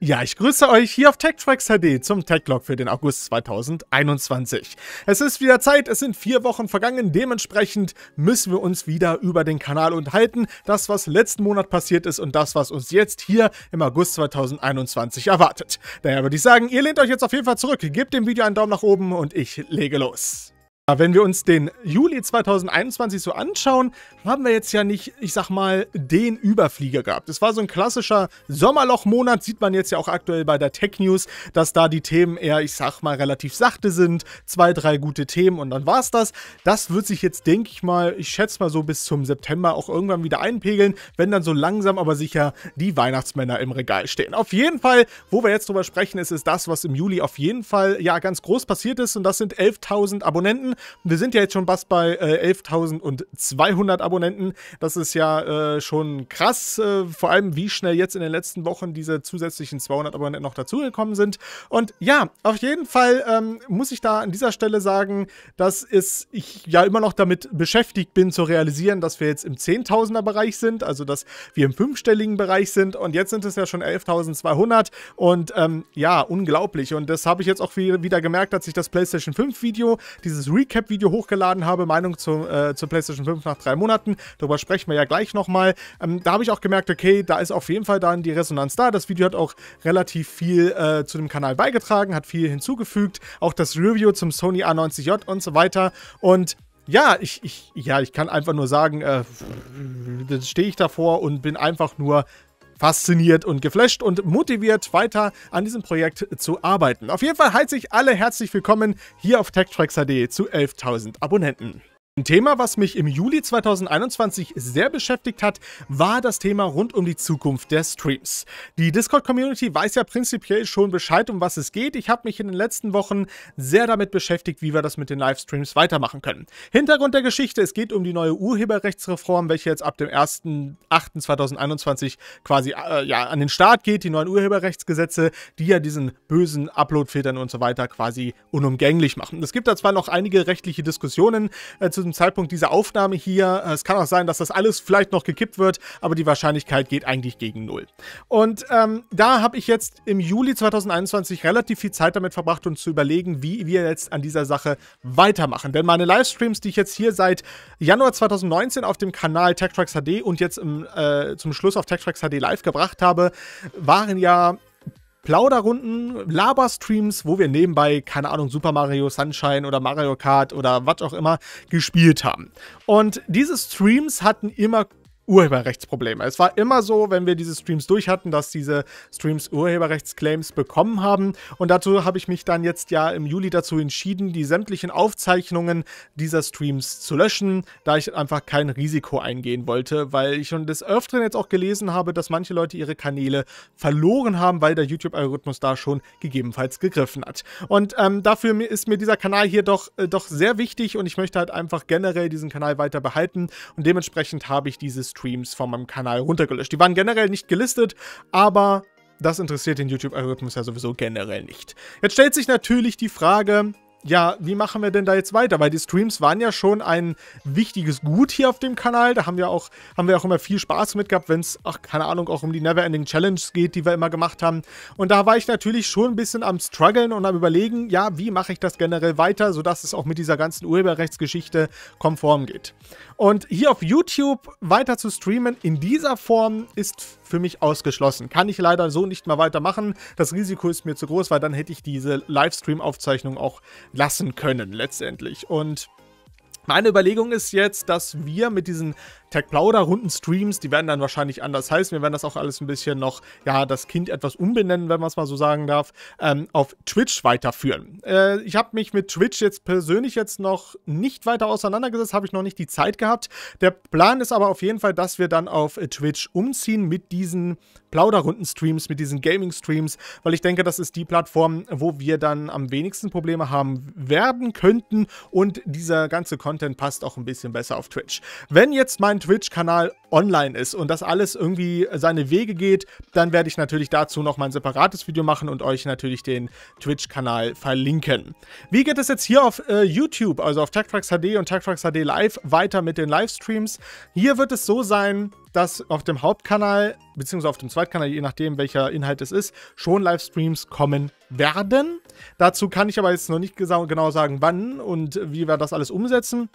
Ja, ich grüße euch hier auf TechTracks HD zum TechLog für den August 2021. Es ist wieder Zeit, es sind vier Wochen vergangen, dementsprechend müssen wir uns wieder über den Kanal unterhalten, das was letzten Monat passiert ist und das was uns jetzt hier im August 2021 erwartet. Daher würde ich sagen, ihr lehnt euch jetzt auf jeden Fall zurück, gebt dem Video einen Daumen nach oben und ich lege los. Wenn wir uns den Juli 2021 so anschauen, haben wir jetzt ja nicht, ich sag mal, den Überflieger gehabt. Es war so ein klassischer Sommerlochmonat, sieht man jetzt ja auch aktuell bei der Tech News, dass da die Themen eher, ich sag mal, relativ sachte sind. Zwei, drei gute Themen und dann war's das. Das wird sich jetzt, denke ich mal, ich schätze mal so bis zum September auch irgendwann wieder einpegeln, wenn dann so langsam aber sicher die Weihnachtsmänner im Regal stehen. Auf jeden Fall, wo wir jetzt drüber sprechen, ist es das, was im Juli auf jeden Fall ja ganz groß passiert ist und das sind 11.000 Abonnenten. Wir sind ja jetzt schon fast bei äh, 11.200 Abonnenten. Das ist ja äh, schon krass, äh, vor allem wie schnell jetzt in den letzten Wochen diese zusätzlichen 200 Abonnenten noch dazugekommen sind. Und ja, auf jeden Fall ähm, muss ich da an dieser Stelle sagen, dass es, ich ja immer noch damit beschäftigt bin zu realisieren, dass wir jetzt im 10.000er Bereich sind, also dass wir im fünfstelligen Bereich sind und jetzt sind es ja schon 11.200 und ähm, ja, unglaublich. Und das habe ich jetzt auch wieder gemerkt, als ich das PlayStation 5 Video, dieses Recap Recap-Video hochgeladen habe, Meinung zu, äh, zur PlayStation 5 nach drei Monaten. Darüber sprechen wir ja gleich nochmal. Ähm, da habe ich auch gemerkt, okay, da ist auf jeden Fall dann die Resonanz da. Das Video hat auch relativ viel äh, zu dem Kanal beigetragen, hat viel hinzugefügt. Auch das Review zum Sony A90J und so weiter. Und ja, ich, ich, ja, ich kann einfach nur sagen, äh, stehe ich davor und bin einfach nur fasziniert und geflasht und motiviert weiter an diesem Projekt zu arbeiten. Auf jeden Fall heiße ich alle herzlich willkommen hier auf TechTracks.de zu 11.000 Abonnenten. Ein Thema, was mich im Juli 2021 sehr beschäftigt hat, war das Thema rund um die Zukunft der Streams. Die Discord-Community weiß ja prinzipiell schon Bescheid, um was es geht. Ich habe mich in den letzten Wochen sehr damit beschäftigt, wie wir das mit den Livestreams weitermachen können. Hintergrund der Geschichte, es geht um die neue Urheberrechtsreform, welche jetzt ab dem 1.8.2021 quasi äh, ja, an den Start geht, die neuen Urheberrechtsgesetze, die ja diesen bösen Upload-Filtern und so weiter quasi unumgänglich machen. Es gibt da zwar noch einige rechtliche Diskussionen äh, zu diesem Zeitpunkt dieser Aufnahme hier. Äh, es kann auch sein, dass das alles vielleicht noch gekippt wird, aber die Wahrscheinlichkeit geht eigentlich gegen null. Und ähm, da habe ich jetzt im Juli 2021 relativ viel Zeit damit verbracht, um zu überlegen, wie wir jetzt an dieser Sache weitermachen. Denn meine Livestreams, die ich jetzt hier seit Januar 2019 auf dem Kanal TechTracks HD und jetzt im, äh, zum Schluss auf TechTracks HD live gebracht habe, waren ja Plauderrunden, Laberstreams, wo wir nebenbei, keine Ahnung, Super Mario Sunshine oder Mario Kart oder was auch immer gespielt haben. Und diese Streams hatten immer Urheberrechtsprobleme. Es war immer so, wenn wir diese Streams durch hatten, dass diese Streams Urheberrechtsclaims bekommen haben. Und dazu habe ich mich dann jetzt ja im Juli dazu entschieden, die sämtlichen Aufzeichnungen dieser Streams zu löschen, da ich einfach kein Risiko eingehen wollte, weil ich schon des Öfteren jetzt auch gelesen habe, dass manche Leute ihre Kanäle verloren haben, weil der YouTube-Algorithmus da schon gegebenenfalls gegriffen hat. Und ähm, dafür ist mir dieser Kanal hier doch, äh, doch sehr wichtig und ich möchte halt einfach generell diesen Kanal weiter behalten und dementsprechend habe ich diese Streams Streams von meinem Kanal runtergelöscht. Die waren generell nicht gelistet, aber das interessiert den YouTube-Algorithmus ja sowieso generell nicht. Jetzt stellt sich natürlich die Frage, ja, wie machen wir denn da jetzt weiter? Weil die Streams waren ja schon ein wichtiges Gut hier auf dem Kanal. Da haben wir auch, haben wir auch immer viel Spaß mit gehabt, wenn es, ach, keine Ahnung, auch um die Neverending Challenge geht, die wir immer gemacht haben. Und da war ich natürlich schon ein bisschen am struggeln und am überlegen, ja, wie mache ich das generell weiter, sodass es auch mit dieser ganzen Urheberrechtsgeschichte konform geht. Und hier auf YouTube weiter zu streamen in dieser Form ist für mich ausgeschlossen. Kann ich leider so nicht mehr weitermachen. Das Risiko ist mir zu groß, weil dann hätte ich diese Livestream-Aufzeichnung auch lassen können letztendlich. Und meine Überlegung ist jetzt, dass wir mit diesen Tech Plauder runden Streams, die werden dann wahrscheinlich anders heißen. Wir werden das auch alles ein bisschen noch, ja, das Kind etwas umbenennen, wenn man es mal so sagen darf, ähm, auf Twitch weiterführen. Äh, ich habe mich mit Twitch jetzt persönlich jetzt noch nicht weiter auseinandergesetzt, habe ich noch nicht die Zeit gehabt. Der Plan ist aber auf jeden Fall, dass wir dann auf Twitch umziehen mit diesen Plauderrunden-Streams, mit diesen Gaming-Streams, weil ich denke, das ist die Plattform, wo wir dann am wenigsten Probleme haben werden könnten und dieser ganze Content passt auch ein bisschen besser auf Twitch. Wenn jetzt mein mein Twitch-Kanal online ist und das alles irgendwie seine Wege geht, dann werde ich natürlich dazu nochmal ein separates Video machen und euch natürlich den Twitch-Kanal verlinken. Wie geht es jetzt hier auf äh, YouTube, also auf TechTrax HD und TechTrax HD Live, weiter mit den Livestreams? Hier wird es so sein, dass auf dem Hauptkanal, beziehungsweise auf dem Zweitkanal, je nachdem welcher Inhalt es ist, schon Livestreams kommen werden. Dazu kann ich aber jetzt noch nicht genau sagen, wann und wie wir das alles umsetzen.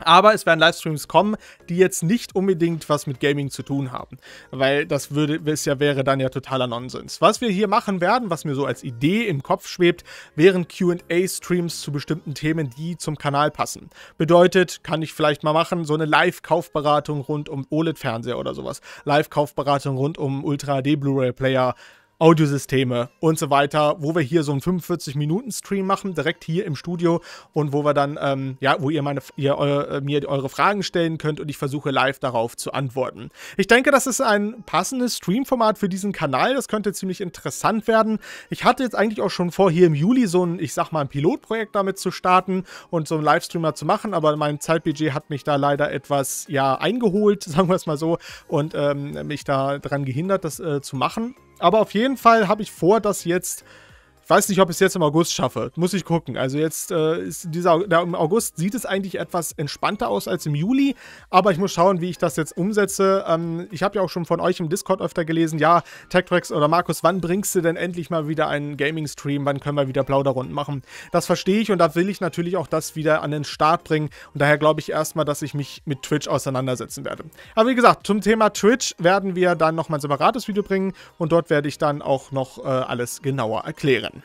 Aber es werden Livestreams kommen, die jetzt nicht unbedingt was mit Gaming zu tun haben, weil das würde, es ja wäre dann ja totaler Nonsens. Was wir hier machen werden, was mir so als Idee im Kopf schwebt, wären Q&A-Streams zu bestimmten Themen, die zum Kanal passen. Bedeutet, kann ich vielleicht mal machen, so eine Live-Kaufberatung rund um OLED-Fernseher oder sowas, Live-Kaufberatung rund um Ultra HD Blu-ray-Player, Audiosysteme und so weiter, wo wir hier so einen 45-Minuten-Stream machen, direkt hier im Studio und wo wir dann, ähm, ja, wo ihr, meine, ihr eure, äh, mir eure Fragen stellen könnt und ich versuche live darauf zu antworten. Ich denke, das ist ein passendes Stream-Format für diesen Kanal. Das könnte ziemlich interessant werden. Ich hatte jetzt eigentlich auch schon vor, hier im Juli so ein, ich sag mal, ein Pilotprojekt damit zu starten und so einen Livestreamer zu machen, aber mein Zeitbudget hat mich da leider etwas, ja, eingeholt, sagen wir es mal so, und ähm, mich da dran gehindert, das äh, zu machen. Aber auf jeden Fall habe ich vor, das jetzt weiß nicht, ob ich es jetzt im August schaffe. Muss ich gucken. Also jetzt äh, ist dieser, da im August sieht es eigentlich etwas entspannter aus als im Juli, aber ich muss schauen, wie ich das jetzt umsetze. Ähm, ich habe ja auch schon von euch im Discord öfter gelesen, ja, TechTracks oder Markus, wann bringst du denn endlich mal wieder einen Gaming-Stream? Wann können wir wieder Plauderrunden machen? Das verstehe ich und da will ich natürlich auch das wieder an den Start bringen und daher glaube ich erstmal, dass ich mich mit Twitch auseinandersetzen werde. Aber wie gesagt, zum Thema Twitch werden wir dann nochmal ein separates Video bringen und dort werde ich dann auch noch äh, alles genauer erklären.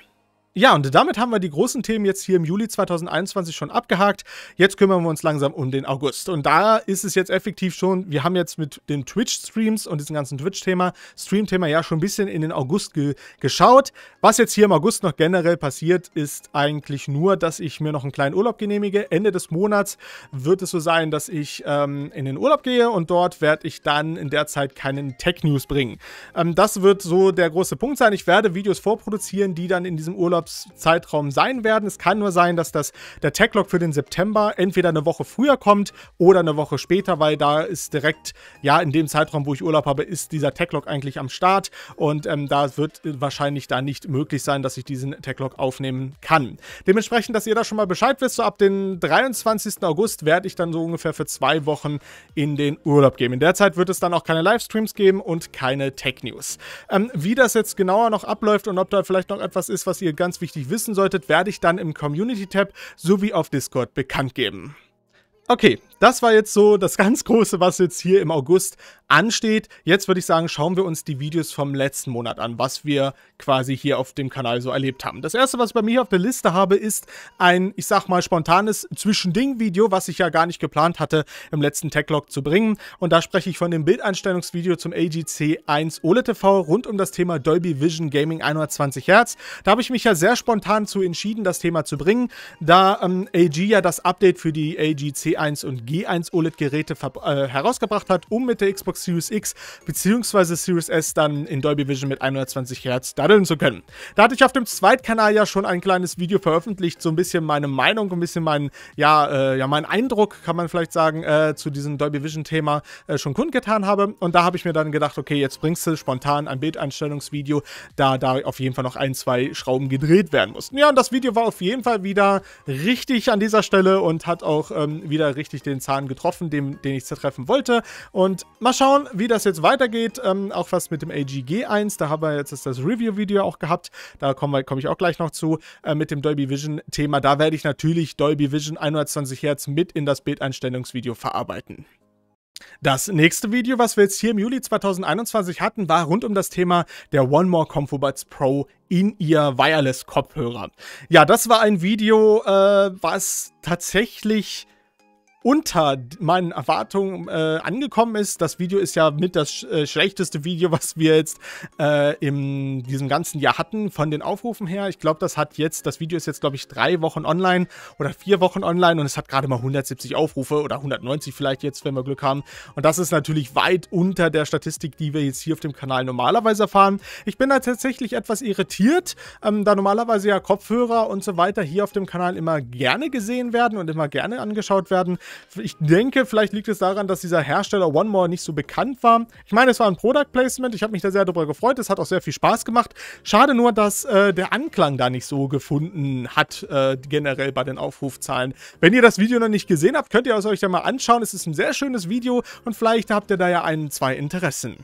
Ja, und damit haben wir die großen Themen jetzt hier im Juli 2021 schon abgehakt. Jetzt kümmern wir uns langsam um den August. Und da ist es jetzt effektiv schon, wir haben jetzt mit den Twitch-Streams und diesem ganzen Twitch-Thema, Stream-Thema ja schon ein bisschen in den August ge geschaut. Was jetzt hier im August noch generell passiert, ist eigentlich nur, dass ich mir noch einen kleinen Urlaub genehmige. Ende des Monats wird es so sein, dass ich ähm, in den Urlaub gehe und dort werde ich dann in der Zeit keinen Tech-News bringen. Ähm, das wird so der große Punkt sein. Ich werde Videos vorproduzieren, die dann in diesem Urlaub Urlaubszeitraum sein werden. Es kann nur sein, dass das, der Techlog für den September entweder eine Woche früher kommt oder eine Woche später, weil da ist direkt, ja, in dem Zeitraum, wo ich Urlaub habe, ist dieser Techlog eigentlich am Start. Und ähm, da wird wahrscheinlich da nicht möglich sein, dass ich diesen Techlog aufnehmen kann. Dementsprechend, dass ihr da schon mal Bescheid wisst, so ab dem 23. August werde ich dann so ungefähr für zwei Wochen in den Urlaub gehen. In der Zeit wird es dann auch keine Livestreams geben und keine Tech-News. Ähm, wie das jetzt genauer noch abläuft und ob da vielleicht noch etwas ist, was ihr ganz ganz wichtig wissen solltet, werde ich dann im Community-Tab sowie auf Discord bekannt geben. Okay, das war jetzt so das ganz Große, was jetzt hier im August ansteht. Jetzt würde ich sagen, schauen wir uns die Videos vom letzten Monat an, was wir quasi hier auf dem Kanal so erlebt haben. Das erste, was ich bei mir auf der Liste habe, ist ein, ich sag mal, spontanes Zwischending-Video, was ich ja gar nicht geplant hatte, im letzten Techlog zu bringen. Und da spreche ich von dem Bildeinstellungsvideo zum AGC 1 OLED TV rund um das Thema Dolby Vision Gaming 120 Hz. Da habe ich mich ja sehr spontan zu entschieden, das Thema zu bringen, da ähm, AG ja das Update für die AGC und G1 OLED-Geräte äh, herausgebracht hat, um mit der Xbox Series X bzw. Series S dann in Dolby Vision mit 120 Hertz daddeln zu können. Da hatte ich auf dem Zweitkanal ja schon ein kleines Video veröffentlicht, so ein bisschen meine Meinung, ein bisschen mein, ja, äh, ja, meinen Eindruck, kann man vielleicht sagen, äh, zu diesem Dolby Vision-Thema äh, schon kundgetan habe. Und da habe ich mir dann gedacht, okay, jetzt bringst du spontan ein Bildeinstellungsvideo, da da auf jeden Fall noch ein, zwei Schrauben gedreht werden mussten. Ja, und das Video war auf jeden Fall wieder richtig an dieser Stelle und hat auch ähm, wieder wieder richtig den Zahn getroffen, den, den ich zertreffen wollte. Und mal schauen, wie das jetzt weitergeht. Ähm, auch was mit dem AGG1, da haben wir jetzt das Review-Video auch gehabt. Da komme komm ich auch gleich noch zu äh, mit dem Dolby Vision-Thema. Da werde ich natürlich Dolby Vision 120 Hertz mit in das Bildeinstellungsvideo verarbeiten. Das nächste Video, was wir jetzt hier im Juli 2021 hatten, war rund um das Thema der One More Comfo Buds Pro in ihr Wireless-Kopfhörer. Ja, das war ein Video, äh, was tatsächlich unter meinen Erwartungen äh, angekommen ist. Das Video ist ja mit das sch äh, schlechteste Video, was wir jetzt äh, in diesem ganzen Jahr hatten, von den Aufrufen her. Ich glaube, das hat jetzt, das Video ist jetzt, glaube ich, drei Wochen online oder vier Wochen online und es hat gerade mal 170 Aufrufe oder 190 vielleicht jetzt, wenn wir Glück haben. Und das ist natürlich weit unter der Statistik, die wir jetzt hier auf dem Kanal normalerweise erfahren. Ich bin da tatsächlich etwas irritiert, ähm, da normalerweise ja Kopfhörer und so weiter hier auf dem Kanal immer gerne gesehen werden und immer gerne angeschaut werden. Ich denke, vielleicht liegt es daran, dass dieser Hersteller One More nicht so bekannt war. Ich meine, es war ein Product Placement. Ich habe mich da sehr darüber gefreut. Es hat auch sehr viel Spaß gemacht. Schade nur, dass äh, der Anklang da nicht so gefunden hat, äh, generell bei den Aufrufzahlen. Wenn ihr das Video noch nicht gesehen habt, könnt ihr es euch ja mal anschauen. Es ist ein sehr schönes Video und vielleicht habt ihr da ja ein, zwei Interessen.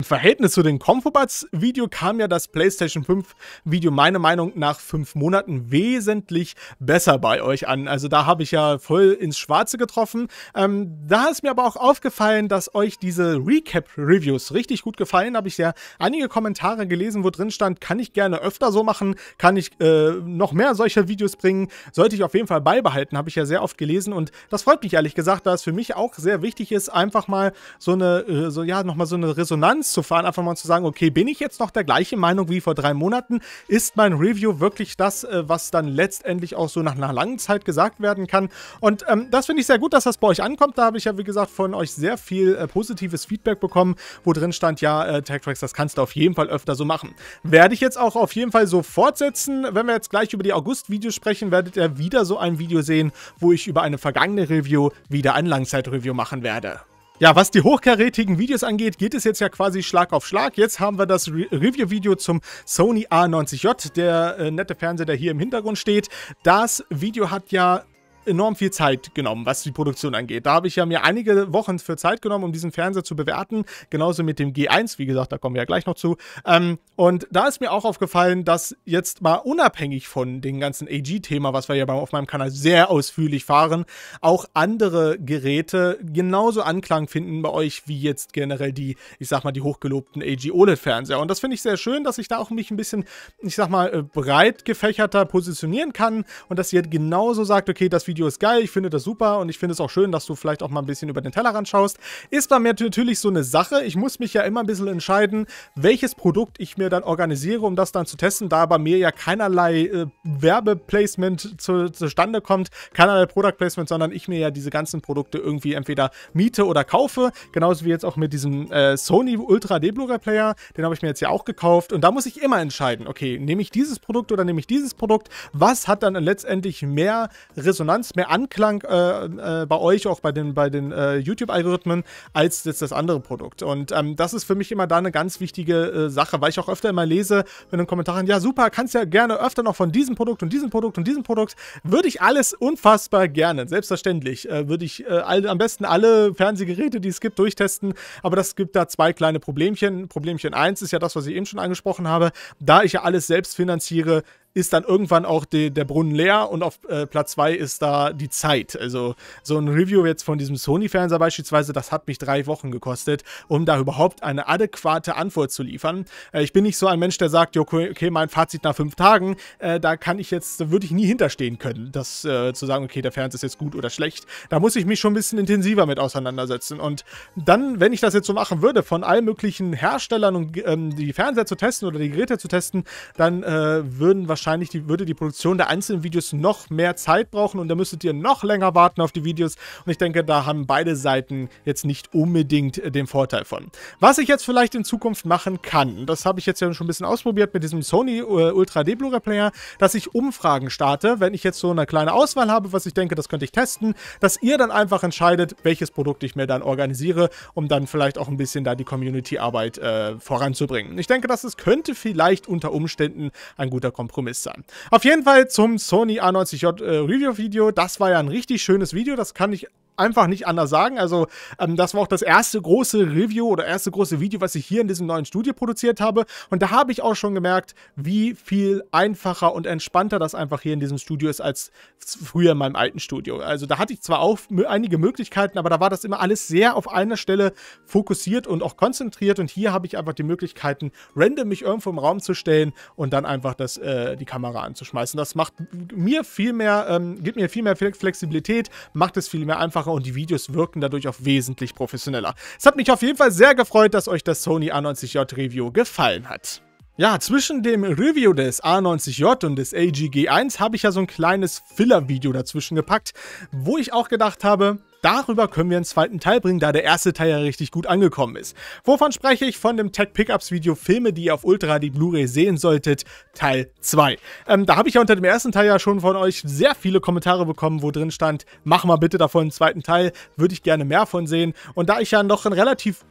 Im Verhältnis zu dem Comfobats-Video kam ja das PlayStation 5-Video meiner Meinung nach fünf Monaten wesentlich besser bei euch an. Also da habe ich ja voll ins Schwarze getroffen. Ähm, da ist mir aber auch aufgefallen, dass euch diese Recap-Reviews richtig gut gefallen. Habe ich ja einige Kommentare gelesen, wo drin stand, kann ich gerne öfter so machen, kann ich äh, noch mehr solcher Videos bringen, sollte ich auf jeden Fall beibehalten, habe ich ja sehr oft gelesen. Und das freut mich ehrlich gesagt, da es für mich auch sehr wichtig ist, einfach mal so eine, äh, so ja, nochmal so eine Resonanz Insolvenz zu fahren, einfach mal zu sagen, okay, bin ich jetzt noch der gleichen Meinung wie vor drei Monaten? Ist mein Review wirklich das, äh, was dann letztendlich auch so nach einer langen Zeit gesagt werden kann? Und ähm, das finde ich sehr gut, dass das bei euch ankommt. Da habe ich ja, wie gesagt, von euch sehr viel äh, positives Feedback bekommen, wo drin stand, ja, äh, Tagtracks, das kannst du auf jeden Fall öfter so machen. Werde ich jetzt auch auf jeden Fall so fortsetzen. Wenn wir jetzt gleich über die August-Videos sprechen, werdet ihr wieder so ein Video sehen, wo ich über eine vergangene Review wieder ein Langzeit-Review machen werde. Ja, was die hochkarätigen Videos angeht, geht es jetzt ja quasi Schlag auf Schlag. Jetzt haben wir das Re Review-Video zum Sony A90J, der äh, nette Fernseher, der hier im Hintergrund steht. Das Video hat ja enorm viel Zeit genommen, was die Produktion angeht. Da habe ich ja mir einige Wochen für Zeit genommen, um diesen Fernseher zu bewerten. Genauso mit dem G1, wie gesagt, da kommen wir ja gleich noch zu. Ähm, und da ist mir auch aufgefallen, dass jetzt mal unabhängig von dem ganzen AG-Thema, was wir ja auf meinem Kanal sehr ausführlich fahren, auch andere Geräte genauso Anklang finden bei euch, wie jetzt generell die, ich sag mal, die hochgelobten AG OLED-Fernseher. Und das finde ich sehr schön, dass ich da auch mich ein bisschen, ich sag mal, äh, breit gefächerter positionieren kann und dass ihr genauso sagt, okay, das wir Video ist geil, ich finde das super und ich finde es auch schön, dass du vielleicht auch mal ein bisschen über den Tellerrand schaust. Ist bei mir natürlich so eine Sache. Ich muss mich ja immer ein bisschen entscheiden, welches Produkt ich mir dann organisiere, um das dann zu testen, da bei mir ja keinerlei äh, Werbeplacement zu, zustande kommt, keinerlei Product Placement, sondern ich mir ja diese ganzen Produkte irgendwie entweder miete oder kaufe. Genauso wie jetzt auch mit diesem äh, Sony Ultra D blu Player, den habe ich mir jetzt ja auch gekauft und da muss ich immer entscheiden, okay, nehme ich dieses Produkt oder nehme ich dieses Produkt? Was hat dann letztendlich mehr Resonanz? Resonanz, mehr Anklang äh, äh, bei euch, auch bei den, bei den äh, YouTube-Algorithmen, als jetzt das andere Produkt. Und ähm, das ist für mich immer da eine ganz wichtige äh, Sache, weil ich auch öfter immer lese in den Kommentaren, ja super, kannst ja gerne öfter noch von diesem Produkt und diesem Produkt und diesem Produkt, würde ich alles unfassbar gerne, selbstverständlich, äh, würde ich äh, all, am besten alle Fernsehgeräte, die es gibt, durchtesten, aber das gibt da zwei kleine Problemchen. Problemchen 1 ist ja das, was ich eben schon angesprochen habe, da ich ja alles selbst finanziere, ist dann irgendwann auch de, der Brunnen leer und auf äh, Platz 2 ist da die Zeit. Also so ein Review jetzt von diesem Sony-Fernseher beispielsweise, das hat mich drei Wochen gekostet, um da überhaupt eine adäquate Antwort zu liefern. Äh, ich bin nicht so ein Mensch, der sagt, okay, okay mein Fazit nach fünf Tagen, äh, da kann ich jetzt, würde ich nie hinterstehen können, das äh, zu sagen, okay, der Fernseher ist jetzt gut oder schlecht. Da muss ich mich schon ein bisschen intensiver mit auseinandersetzen. Und dann, wenn ich das jetzt so machen würde, von allen möglichen Herstellern und ähm, die Fernseher zu testen oder die Geräte zu testen, dann äh, würden wahrscheinlich wahrscheinlich die, würde die Produktion der einzelnen Videos noch mehr Zeit brauchen und da müsstet ihr noch länger warten auf die Videos. Und ich denke, da haben beide Seiten jetzt nicht unbedingt äh, den Vorteil von. Was ich jetzt vielleicht in Zukunft machen kann, das habe ich jetzt ja schon ein bisschen ausprobiert mit diesem Sony äh, Ultra D Blu-ray Player, dass ich Umfragen starte, wenn ich jetzt so eine kleine Auswahl habe, was ich denke, das könnte ich testen, dass ihr dann einfach entscheidet, welches Produkt ich mir dann organisiere, um dann vielleicht auch ein bisschen da die Community-Arbeit äh, voranzubringen. Ich denke, das ist, könnte vielleicht unter Umständen ein guter Kompromiss äußern. Auf jeden Fall zum Sony A90J äh, Review Video. Das war ja ein richtig schönes Video. Das kann ich einfach nicht anders sagen. Also, ähm, das war auch das erste große Review oder erste große Video, was ich hier in diesem neuen Studio produziert habe. Und da habe ich auch schon gemerkt, wie viel einfacher und entspannter das einfach hier in diesem Studio ist als früher in meinem alten Studio. Also, da hatte ich zwar auch einige Möglichkeiten, aber da war das immer alles sehr auf einer Stelle fokussiert und auch konzentriert. Und hier habe ich einfach die Möglichkeiten, random mich irgendwo im Raum zu stellen und dann einfach das, äh, die Kamera anzuschmeißen. Das macht mir viel mehr, ähm, gibt mir viel mehr Flexibilität, macht es viel mehr einfach einfacher und die Videos wirken dadurch auch wesentlich professioneller. Es hat mich auf jeden Fall sehr gefreut, dass euch das Sony A90J Review gefallen hat. Ja, zwischen dem Review des A90J und des AGG1 habe ich ja so ein kleines Filler-Video dazwischen gepackt, wo ich auch gedacht habe, Darüber können wir einen zweiten Teil bringen, da der erste Teil ja richtig gut angekommen ist. Wovon spreche ich? Von dem Tech Pickups Video Filme, die ihr auf Ultra die Blu-ray sehen solltet, Teil 2. Ähm, da habe ich ja unter dem ersten Teil ja schon von euch sehr viele Kommentare bekommen, wo drin stand, mach mal bitte davon einen zweiten Teil, würde ich gerne mehr von sehen. Und da ich ja noch ein relativ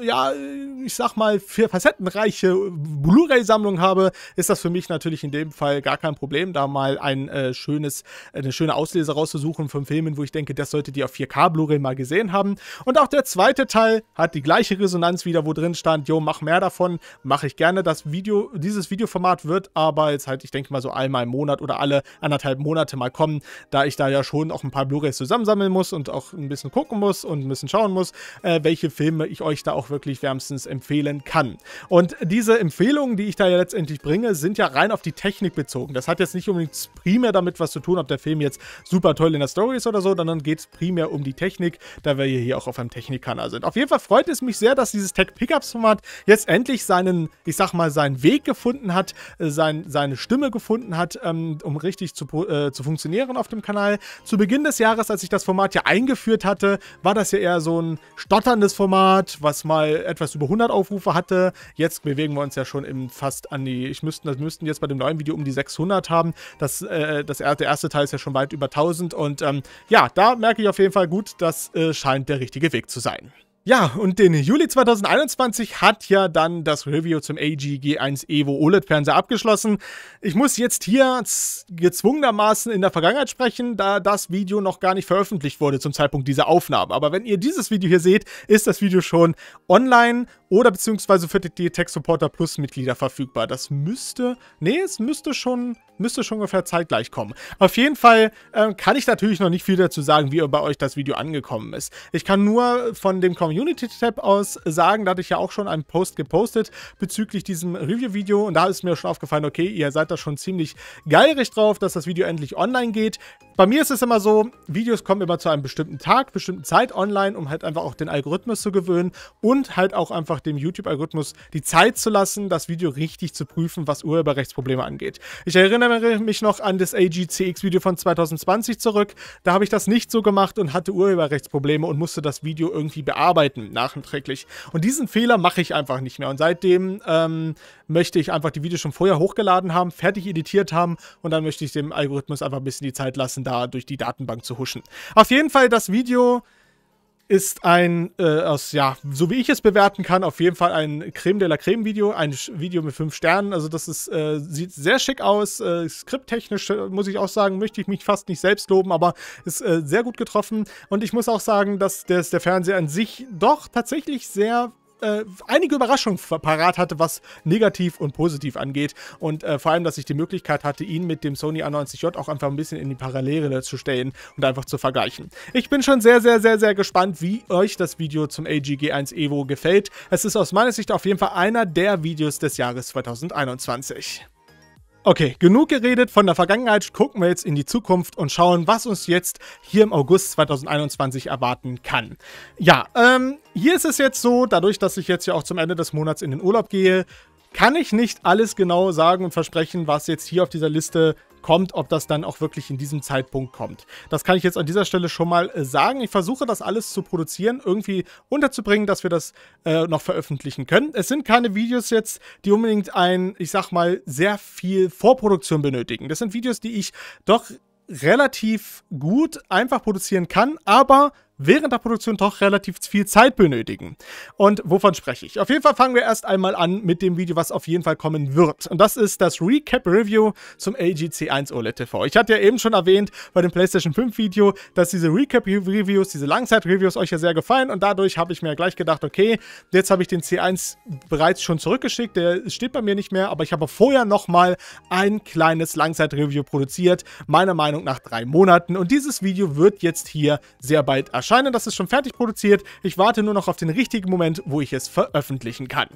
ja, ich sag mal, facettenreiche Blu-ray-Sammlung habe, ist das für mich natürlich in dem Fall gar kein Problem, da mal ein äh, schönes, eine schöne Auslese rauszusuchen von Filmen, wo ich denke, das solltet ihr auf 4K Blu-ray mal gesehen haben. Und auch der zweite Teil hat die gleiche Resonanz wieder, wo drin stand, jo, mach mehr davon, mache ich gerne. Das Video, dieses Videoformat wird aber jetzt halt, ich denke mal so einmal im Monat oder alle anderthalb Monate mal kommen, da ich da ja schon auch ein paar Blu-rays zusammensammeln muss und auch ein bisschen gucken muss und ein bisschen schauen muss, äh, welche Filme ich euch da auch wirklich wärmstens empfehlen kann. Und diese Empfehlungen, die ich da ja letztendlich bringe, sind ja rein auf die Technik bezogen. Das hat jetzt nicht unbedingt primär damit was zu tun, ob der Film jetzt super toll in der Story ist oder so, sondern geht es primär um die Technik, da wir hier auch auf einem Technikkanal sind. Auf jeden Fall freut es mich sehr, dass dieses Tech Pickups Format jetzt endlich seinen, ich sag mal, seinen Weg gefunden hat, äh, sein, seine Stimme gefunden hat, ähm, um richtig zu, äh, zu funktionieren auf dem Kanal. Zu Beginn des Jahres, als ich das Format ja eingeführt hatte, war das ja eher so ein stotterndes Format, was mal etwas über 100 Aufrufe hatte. Jetzt bewegen wir uns ja schon im fast an die, ich müsste, das müssten jetzt bei dem neuen Video um die 600 haben. Das, äh, das, der erste Teil ist ja schon weit über 1000 und ähm, ja, da merke ich auf jeden Fall gut, das äh, scheint der richtige Weg zu sein. Ja, und den Juli 2021 hat ja dann das Review zum AG g 1 Evo OLED-Fernseher abgeschlossen. Ich muss jetzt hier gezwungenermaßen in der Vergangenheit sprechen, da das Video noch gar nicht veröffentlicht wurde zum Zeitpunkt dieser Aufnahme. Aber wenn ihr dieses Video hier seht, ist das Video schon online oder beziehungsweise für die Tech Supporter Plus Mitglieder verfügbar. Das müsste, nee, es müsste schon müsste schon ungefähr zeitgleich kommen. Auf jeden Fall äh, kann ich natürlich noch nicht viel dazu sagen, wie bei euch das Video angekommen ist. Ich kann nur von dem Community-Tab aus sagen, da hatte ich ja auch schon einen Post gepostet bezüglich diesem Review-Video und da ist mir schon aufgefallen, okay, ihr seid da schon ziemlich geirig drauf, dass das Video endlich online geht. Bei mir ist es immer so, Videos kommen immer zu einem bestimmten Tag, bestimmten Zeit online, um halt einfach auch den Algorithmus zu gewöhnen und halt auch einfach dem YouTube-Algorithmus die Zeit zu lassen, das Video richtig zu prüfen, was Urheberrechtsprobleme angeht. Ich erinnere erinnere mich noch an das AGCX-Video von 2020 zurück. Da habe ich das nicht so gemacht und hatte Urheberrechtsprobleme und musste das Video irgendwie bearbeiten, nachträglich. Und diesen Fehler mache ich einfach nicht mehr. Und seitdem ähm, möchte ich einfach die Videos schon vorher hochgeladen haben, fertig editiert haben und dann möchte ich dem Algorithmus einfach ein bisschen die Zeit lassen, da durch die Datenbank zu huschen. Auf jeden Fall das Video ist ein, äh, aus, ja, so wie ich es bewerten kann, auf jeden Fall ein Creme de la Creme Video, ein Video mit fünf Sternen. Also das ist, äh, sieht sehr schick aus. Äh, skripttechnisch äh, muss ich auch sagen, möchte ich mich fast nicht selbst loben, aber ist äh, sehr gut getroffen. Und ich muss auch sagen, dass der, der Fernseher an sich doch tatsächlich sehr äh, einige Überraschungen parat hatte, was negativ und positiv angeht. Und äh, vor allem, dass ich die Möglichkeit hatte, ihn mit dem Sony A90J auch einfach ein bisschen in die Parallele zu stellen und einfach zu vergleichen. Ich bin schon sehr, sehr, sehr, sehr gespannt, wie euch das Video zum g 1 Evo gefällt. Es ist aus meiner Sicht auf jeden Fall einer der Videos des Jahres 2021. Okay, genug geredet von der Vergangenheit, gucken wir jetzt in die Zukunft und schauen, was uns jetzt hier im August 2021 erwarten kann. Ja, ähm, hier ist es jetzt so, dadurch, dass ich jetzt ja auch zum Ende des Monats in den Urlaub gehe, kann ich nicht alles genau sagen und versprechen, was jetzt hier auf dieser Liste kommt, ob das dann auch wirklich in diesem Zeitpunkt kommt. Das kann ich jetzt an dieser Stelle schon mal äh, sagen. Ich versuche das alles zu produzieren, irgendwie unterzubringen, dass wir das äh, noch veröffentlichen können. Es sind keine Videos jetzt, die unbedingt ein, ich sag mal, sehr viel Vorproduktion benötigen. Das sind Videos, die ich doch relativ gut einfach produzieren kann, aber während der Produktion doch relativ viel Zeit benötigen. Und wovon spreche ich? Auf jeden Fall fangen wir erst einmal an mit dem Video, was auf jeden Fall kommen wird. Und das ist das Recap-Review zum LG C1 OLED TV. Ich hatte ja eben schon erwähnt bei dem PlayStation 5 Video, dass diese Recap-Reviews, diese Langzeit-Reviews euch ja sehr gefallen und dadurch habe ich mir gleich gedacht, okay, jetzt habe ich den C1 bereits schon zurückgeschickt, der steht bei mir nicht mehr, aber ich habe vorher nochmal ein kleines Langzeit-Review produziert, meiner Meinung nach drei Monaten und dieses Video wird jetzt hier sehr bald erscheinen erscheinen, das ist schon fertig produziert. Ich warte nur noch auf den richtigen Moment, wo ich es veröffentlichen kann.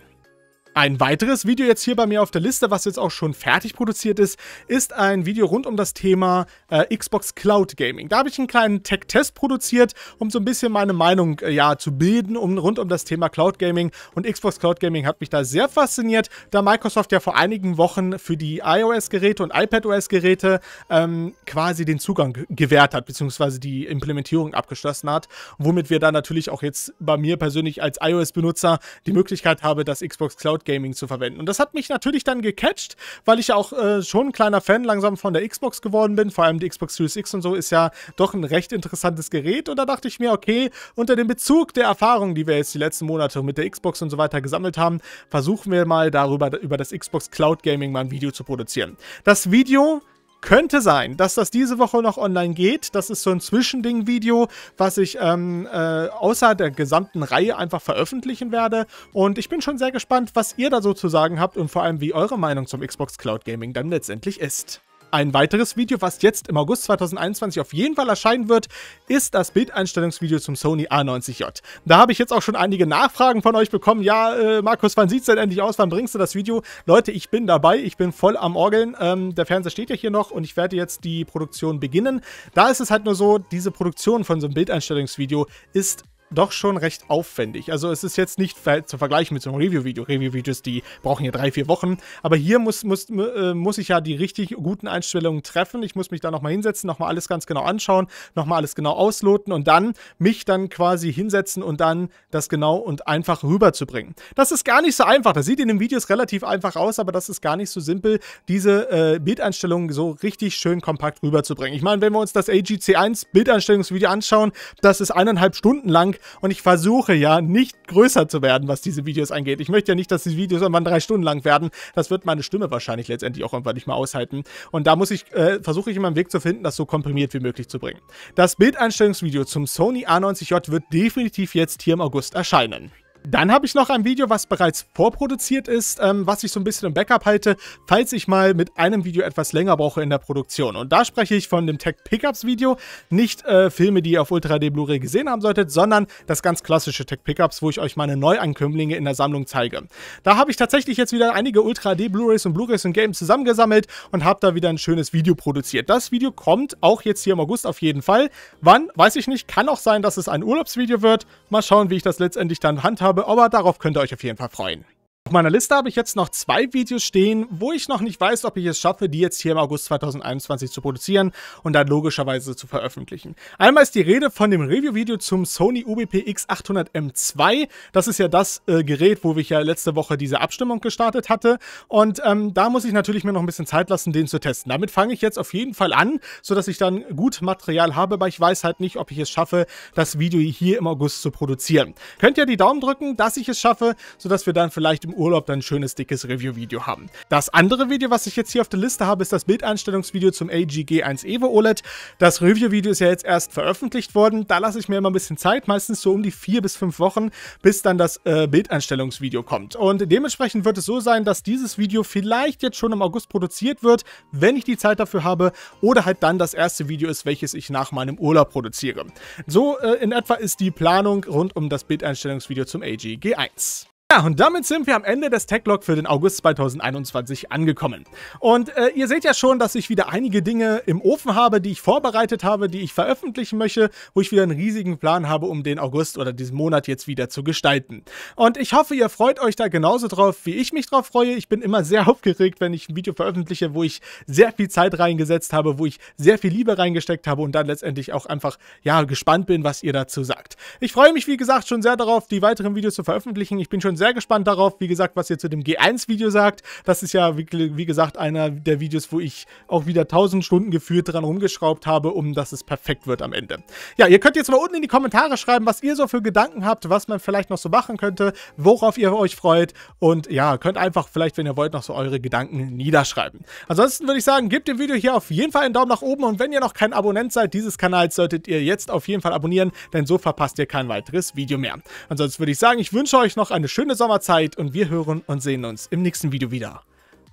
Ein weiteres Video jetzt hier bei mir auf der Liste, was jetzt auch schon fertig produziert ist, ist ein Video rund um das Thema äh, Xbox Cloud Gaming. Da habe ich einen kleinen Tech-Test produziert, um so ein bisschen meine Meinung äh, ja, zu bilden um, rund um das Thema Cloud Gaming. Und Xbox Cloud Gaming hat mich da sehr fasziniert, da Microsoft ja vor einigen Wochen für die iOS-Geräte und iPadOS-Geräte ähm, quasi den Zugang gewährt hat, beziehungsweise die Implementierung abgeschlossen hat, womit wir da natürlich auch jetzt bei mir persönlich als iOS-Benutzer die Möglichkeit haben, das Xbox Cloud Cloud Gaming zu verwenden. Und das hat mich natürlich dann gecatcht, weil ich ja auch äh, schon ein kleiner Fan langsam von der Xbox geworden bin. Vor allem die Xbox Series X und so ist ja doch ein recht interessantes Gerät. Und da dachte ich mir, okay, unter dem Bezug der Erfahrungen, die wir jetzt die letzten Monate mit der Xbox und so weiter gesammelt haben, versuchen wir mal darüber, über das Xbox Cloud Gaming mal ein Video zu produzieren. Das Video könnte sein, dass das diese Woche noch online geht. Das ist so ein Zwischending-Video, was ich ähm, äh, außer der gesamten Reihe einfach veröffentlichen werde. Und ich bin schon sehr gespannt, was ihr da so zu sagen habt und vor allem, wie eure Meinung zum Xbox Cloud Gaming dann letztendlich ist. Ein weiteres Video, was jetzt im August 2021 auf jeden Fall erscheinen wird, ist das Bildeinstellungsvideo zum Sony A90J. Da habe ich jetzt auch schon einige Nachfragen von euch bekommen. Ja, äh, Markus, wann sieht es denn endlich aus? Wann bringst du das Video? Leute, ich bin dabei, ich bin voll am Orgeln. Ähm, der Fernseher steht ja hier noch und ich werde jetzt die Produktion beginnen. Da ist es halt nur so, diese Produktion von so einem Bildeinstellungsvideo ist doch schon recht aufwendig. Also es ist jetzt nicht zu vergleichen mit so einem Review-Video. Review-Videos, die brauchen ja drei, vier Wochen. Aber hier muss, muss, äh, muss ich ja die richtig guten Einstellungen treffen. Ich muss mich da nochmal hinsetzen, nochmal alles ganz genau anschauen, nochmal alles genau ausloten und dann mich dann quasi hinsetzen und dann das genau und einfach rüberzubringen. Das ist gar nicht so einfach. Das sieht in den Videos relativ einfach aus, aber das ist gar nicht so simpel, diese äh, Bildeinstellungen so richtig schön kompakt rüberzubringen. Ich meine, wenn wir uns das AGC1 Bildeinstellungsvideo anschauen, das ist eineinhalb Stunden lang und ich versuche ja nicht größer zu werden, was diese Videos angeht. Ich möchte ja nicht, dass diese Videos irgendwann drei Stunden lang werden. Das wird meine Stimme wahrscheinlich letztendlich auch irgendwann nicht mehr aushalten. Und da muss ich, äh, versuche ich immer einen Weg zu finden, das so komprimiert wie möglich zu bringen. Das Bildeinstellungsvideo zum Sony A90J wird definitiv jetzt hier im August erscheinen. Dann habe ich noch ein Video, was bereits vorproduziert ist, ähm, was ich so ein bisschen im Backup halte, falls ich mal mit einem Video etwas länger brauche in der Produktion. Und da spreche ich von dem Tech Pickups Video, nicht äh, Filme, die ihr auf Ultra D Blu-ray gesehen haben solltet, sondern das ganz klassische Tech Pickups, wo ich euch meine Neuankömmlinge in der Sammlung zeige. Da habe ich tatsächlich jetzt wieder einige Ultra D Blu-rays und Blu-rays und Games zusammengesammelt und habe da wieder ein schönes Video produziert. Das Video kommt auch jetzt hier im August auf jeden Fall. Wann, weiß ich nicht, kann auch sein, dass es ein Urlaubsvideo wird. Mal schauen, wie ich das letztendlich dann handhabe habe, aber darauf könnt ihr euch auf jeden Fall freuen. Auf meiner Liste habe ich jetzt noch zwei Videos stehen, wo ich noch nicht weiß, ob ich es schaffe, die jetzt hier im August 2021 zu produzieren und dann logischerweise zu veröffentlichen. Einmal ist die Rede von dem Review-Video zum Sony UBPX 800 M2. Das ist ja das äh, Gerät, wo ich ja letzte Woche diese Abstimmung gestartet hatte. Und ähm, da muss ich natürlich mir noch ein bisschen Zeit lassen, den zu testen. Damit fange ich jetzt auf jeden Fall an, sodass ich dann gut Material habe, aber ich weiß halt nicht, ob ich es schaffe, das Video hier im August zu produzieren. Könnt ihr die Daumen drücken, dass ich es schaffe, sodass wir dann vielleicht im Urlaub dann ein schönes, dickes Review-Video haben. Das andere Video, was ich jetzt hier auf der Liste habe, ist das Bildeinstellungsvideo zum g 1 Evo OLED. Das Review-Video ist ja jetzt erst veröffentlicht worden. Da lasse ich mir immer ein bisschen Zeit, meistens so um die vier bis fünf Wochen, bis dann das äh, Bildeinstellungsvideo kommt. Und dementsprechend wird es so sein, dass dieses Video vielleicht jetzt schon im August produziert wird, wenn ich die Zeit dafür habe, oder halt dann das erste Video ist, welches ich nach meinem Urlaub produziere. So äh, in etwa ist die Planung rund um das Bildeinstellungsvideo zum AG g 1 ja, und damit sind wir am Ende des Techlog für den August 2021 angekommen. Und äh, ihr seht ja schon, dass ich wieder einige Dinge im Ofen habe, die ich vorbereitet habe, die ich veröffentlichen möchte, wo ich wieder einen riesigen Plan habe, um den August oder diesen Monat jetzt wieder zu gestalten. Und ich hoffe, ihr freut euch da genauso drauf, wie ich mich drauf freue. Ich bin immer sehr aufgeregt, wenn ich ein Video veröffentliche, wo ich sehr viel Zeit reingesetzt habe, wo ich sehr viel Liebe reingesteckt habe und dann letztendlich auch einfach, ja, gespannt bin, was ihr dazu sagt. Ich freue mich, wie gesagt, schon sehr darauf, die weiteren Videos zu veröffentlichen. Ich bin schon sehr gespannt darauf, wie gesagt, was ihr zu dem G1-Video sagt. Das ist ja, wie, wie, gesagt, einer der Videos, wo ich auch wieder 1000 Stunden geführt dran rumgeschraubt habe, um dass es perfekt wird am Ende. Ja, ihr könnt jetzt mal unten in die Kommentare schreiben, was ihr so für Gedanken habt, was man vielleicht noch so machen könnte, worauf ihr euch freut und ja, könnt einfach vielleicht, wenn ihr wollt, noch so eure Gedanken niederschreiben. Ansonsten würde ich sagen, gebt dem Video hier auf jeden Fall einen Daumen nach oben und wenn ihr noch kein Abonnent seid dieses Kanals, solltet ihr jetzt auf jeden Fall abonnieren, denn so verpasst ihr kein weiteres Video mehr. Ansonsten würde ich sagen, ich wünsche euch noch eine schöne schöne Sommerzeit und wir hören und sehen uns im nächsten Video wieder.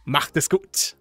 Macht es gut!